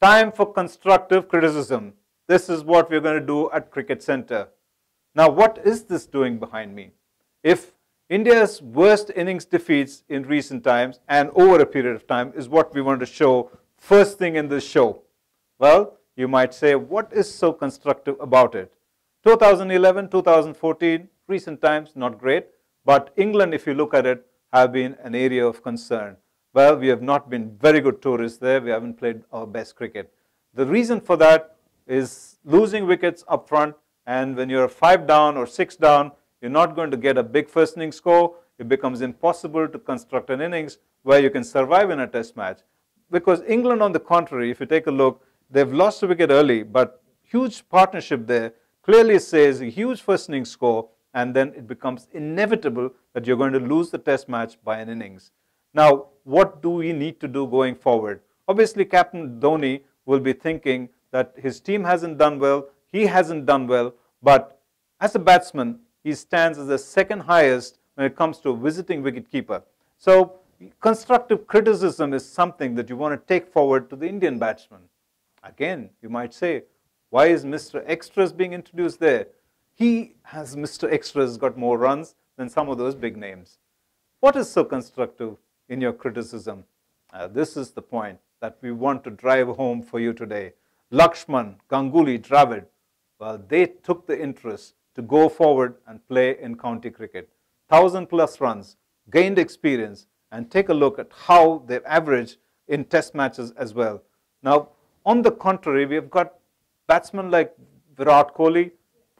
Time for constructive criticism. This is what we're going to do at Cricket Center. Now, what is this doing behind me? If India's worst innings defeats in recent times and over a period of time is what we want to show first thing in this show. Well, you might say, what is so constructive about it? 2011, 2014, recent times, not great. But England, if you look at it, have been an area of concern well, we have not been very good tourists there. We haven't played our best cricket. The reason for that is losing wickets up front. And when you're five down or six down, you're not going to get a big first innings score. It becomes impossible to construct an innings where you can survive in a test match. Because England, on the contrary, if you take a look, they've lost a wicket early, but huge partnership there clearly says a huge first innings score, and then it becomes inevitable that you're going to lose the test match by an innings. Now, what do we need to do going forward? Obviously, Captain Dhoni will be thinking that his team hasn't done well, he hasn't done well, but as a batsman, he stands as the second highest when it comes to a visiting wicketkeeper. So, constructive criticism is something that you want to take forward to the Indian batsman. Again, you might say, why is Mr. Extras being introduced there? He has Mr. Extras got more runs than some of those big names. What is so constructive in your criticism. Uh, this is the point that we want to drive home for you today. Lakshman, Ganguly, Dravid, well, they took the interest to go forward and play in county cricket. 1,000 plus runs, gained experience, and take a look at how they average in test matches as well. Now, on the contrary, we have got batsmen like Virat Kohli,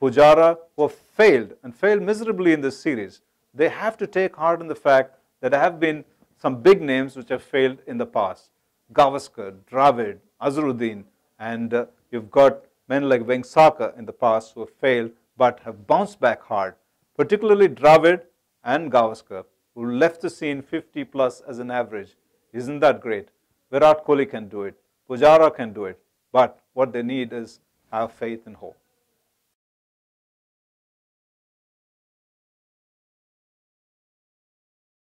Pujara, who have failed and failed miserably in this series. They have to take heart in the fact that have been some big names which have failed in the past. Gavaskar, Dravid, Azharuddin, and uh, you've got men like Vengsaka in the past who have failed but have bounced back hard, particularly Dravid and Gavaskar, who left the scene 50 plus as an average. Isn't that great? Virat Kohli can do it. Pujara can do it. But what they need is have faith and hope.